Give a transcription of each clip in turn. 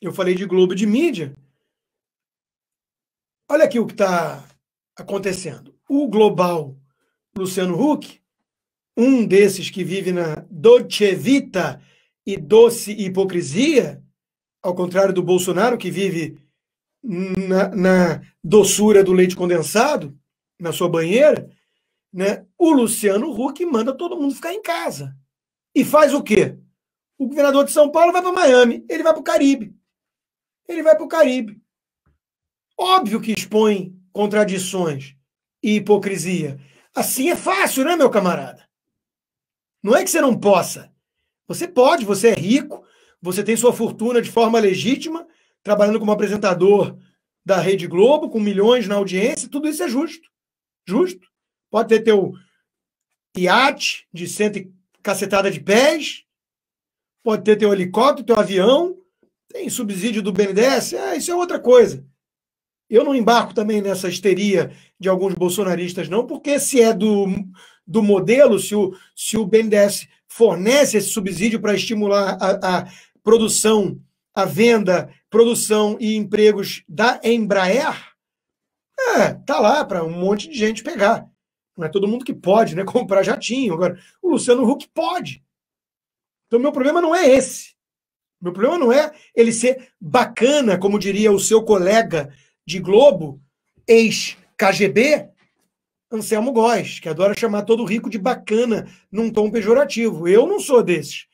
Eu falei de Globo de mídia. Olha aqui o que está acontecendo. O global Luciano Huck, um desses que vive na Dolce Vita e doce hipocrisia, ao contrário do Bolsonaro, que vive na, na doçura do leite condensado, na sua banheira, né? o Luciano Huck manda todo mundo ficar em casa. E faz o quê? O governador de São Paulo vai para Miami, ele vai para o Caribe ele vai para o Caribe. Óbvio que expõe contradições e hipocrisia. Assim é fácil, né, meu camarada? Não é que você não possa. Você pode, você é rico, você tem sua fortuna de forma legítima, trabalhando como apresentador da Rede Globo, com milhões na audiência, tudo isso é justo. Justo. Pode ter teu iate de cento e cacetada de pés, pode ter teu helicóptero, teu avião, tem subsídio do BNDES? Ah, isso é outra coisa. Eu não embarco também nessa histeria de alguns bolsonaristas, não, porque se é do, do modelo, se o, se o BNDES fornece esse subsídio para estimular a, a, produção, a venda, produção e empregos da Embraer, é, tá lá para um monte de gente pegar. Não é todo mundo que pode né, comprar jatinho. Agora, o Luciano Huck pode. Então, meu problema não é esse. Meu problema não é ele ser bacana, como diria o seu colega de Globo, ex-KGB, Anselmo Góes, que adora chamar todo rico de bacana num tom pejorativo. Eu não sou desses.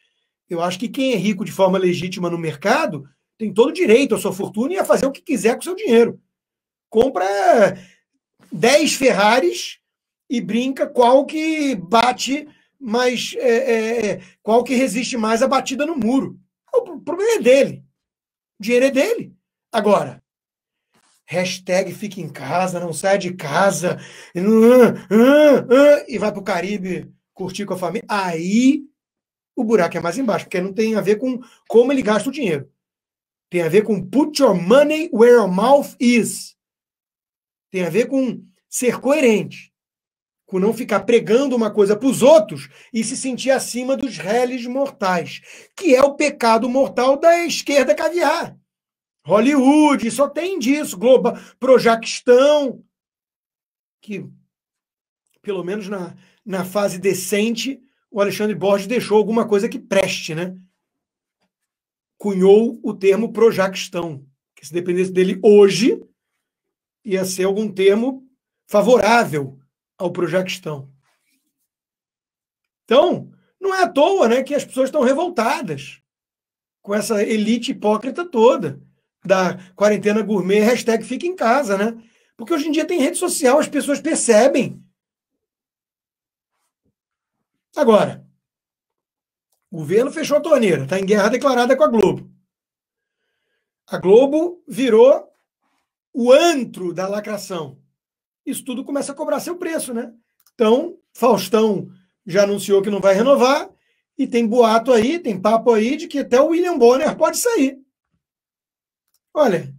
Eu acho que quem é rico de forma legítima no mercado tem todo o direito à sua fortuna e a fazer o que quiser com o seu dinheiro. Compra 10 Ferraris e brinca qual que bate mais. É, é, é, qual que resiste mais à batida no muro. O problema é dele. O dinheiro é dele. Agora, hashtag fica em casa, não sai de casa, e vai para o Caribe curtir com a família. Aí o buraco é mais embaixo, porque não tem a ver com como ele gasta o dinheiro. Tem a ver com put your money where your mouth is. Tem a ver com ser coerente com não ficar pregando uma coisa para os outros e se sentir acima dos réis mortais, que é o pecado mortal da esquerda caviar. Hollywood, só tem disso, Globo, Projaquistão, que, pelo menos na, na fase decente, o Alexandre Borges deixou alguma coisa que preste, né? Cunhou o termo Projaquistão, que se dependesse dele hoje, ia ser algum termo favorável ao estão Então, não é à toa né, que as pessoas estão revoltadas com essa elite hipócrita toda da quarentena gourmet, hashtag fica em casa, né? Porque hoje em dia tem rede social, as pessoas percebem. Agora, o governo fechou a torneira, está em guerra declarada com a Globo. A Globo virou o antro da lacração isso tudo começa a cobrar seu preço, né? Então, Faustão já anunciou que não vai renovar, e tem boato aí, tem papo aí de que até o William Bonner pode sair. Olha,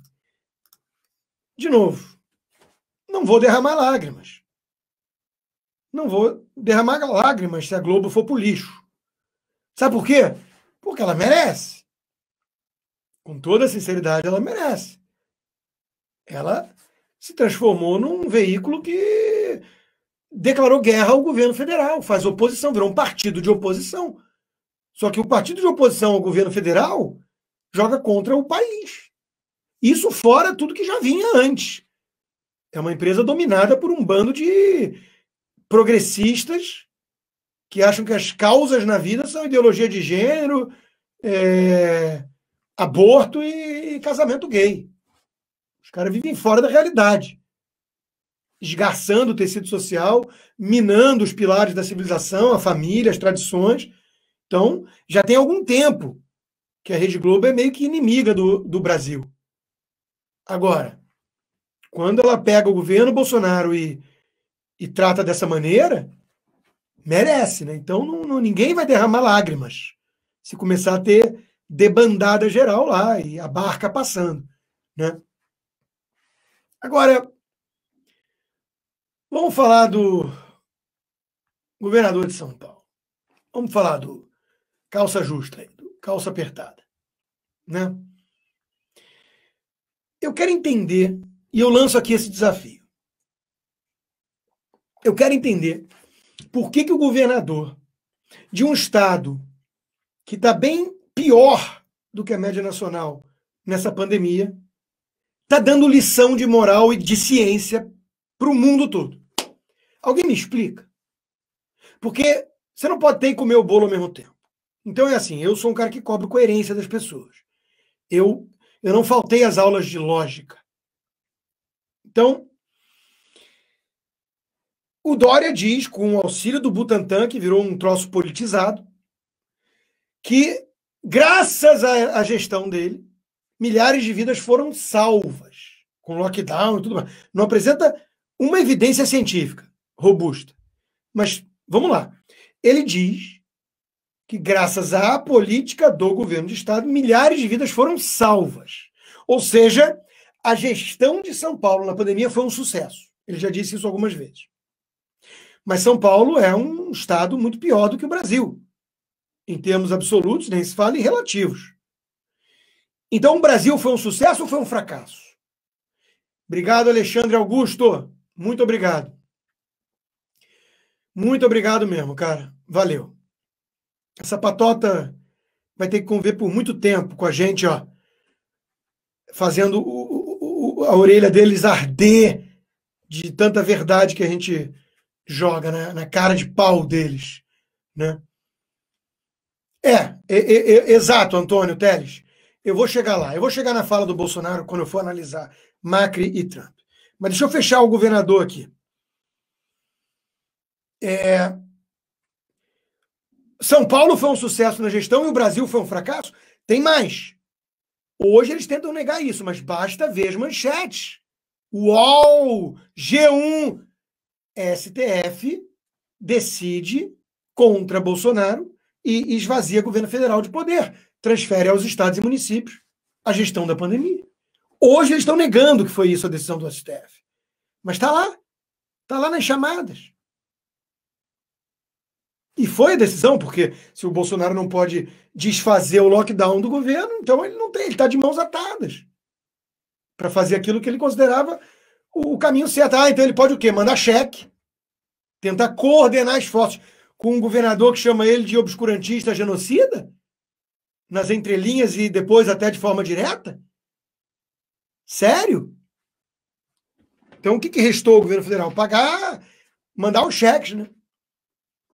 de novo, não vou derramar lágrimas. Não vou derramar lágrimas se a Globo for pro lixo. Sabe por quê? Porque ela merece. Com toda sinceridade, ela merece. Ela se transformou num veículo que declarou guerra ao governo federal, faz oposição, virou um partido de oposição. Só que o partido de oposição ao governo federal joga contra o país. Isso fora tudo que já vinha antes. É uma empresa dominada por um bando de progressistas que acham que as causas na vida são ideologia de gênero, é, aborto e casamento gay. Os caras vivem fora da realidade, esgarçando o tecido social, minando os pilares da civilização, a família, as tradições. Então, já tem algum tempo que a Rede Globo é meio que inimiga do, do Brasil. Agora, quando ela pega o governo Bolsonaro e, e trata dessa maneira, merece, né? Então não, não, ninguém vai derramar lágrimas se começar a ter debandada geral lá e a barca passando, né? Agora, vamos falar do governador de São Paulo. Vamos falar do calça justa, do calça apertada. Né? Eu quero entender, e eu lanço aqui esse desafio. Eu quero entender por que, que o governador de um estado que está bem pior do que a média nacional nessa pandemia tá dando lição de moral e de ciência para o mundo todo. Alguém me explica? Porque você não pode ter e comer o bolo ao mesmo tempo. Então é assim, eu sou um cara que cobra coerência das pessoas. Eu eu não faltei às aulas de lógica. Então, o Dória diz, com o auxílio do Butantan, que virou um troço politizado, que graças à gestão dele, milhares de vidas foram salvas com lockdown e tudo mais. Não apresenta uma evidência científica robusta. Mas vamos lá. Ele diz que, graças à política do governo de Estado, milhares de vidas foram salvas. Ou seja, a gestão de São Paulo na pandemia foi um sucesso. Ele já disse isso algumas vezes. Mas São Paulo é um estado muito pior do que o Brasil, em termos absolutos, nem se fala em relativos. Então, o Brasil foi um sucesso ou foi um fracasso? Obrigado, Alexandre Augusto. Muito obrigado. Muito obrigado mesmo, cara. Valeu. Essa patota vai ter que conviver por muito tempo com a gente, ó. Fazendo o, o, a orelha deles arder de tanta verdade que a gente joga na, na cara de pau deles, né? É, é, é, é exato, Antônio Teles. Eu vou chegar lá. Eu vou chegar na fala do Bolsonaro quando eu for analisar Macri e Trump. Mas deixa eu fechar o governador aqui. É... São Paulo foi um sucesso na gestão e o Brasil foi um fracasso? Tem mais. Hoje eles tentam negar isso, mas basta ver as manchetes. UOL, G1, STF decide contra Bolsonaro e esvazia o governo federal de poder transfere aos estados e municípios a gestão da pandemia. Hoje eles estão negando que foi isso a decisão do STF. Mas está lá. Está lá nas chamadas. E foi a decisão, porque se o Bolsonaro não pode desfazer o lockdown do governo, então ele não tem, ele está de mãos atadas para fazer aquilo que ele considerava o caminho certo. Ah, então ele pode o quê? Mandar cheque, tentar coordenar esforços com um governador que chama ele de obscurantista genocida? nas entrelinhas e depois até de forma direta? Sério? Então, o que, que restou ao governo federal? Pagar, mandar os cheques, né?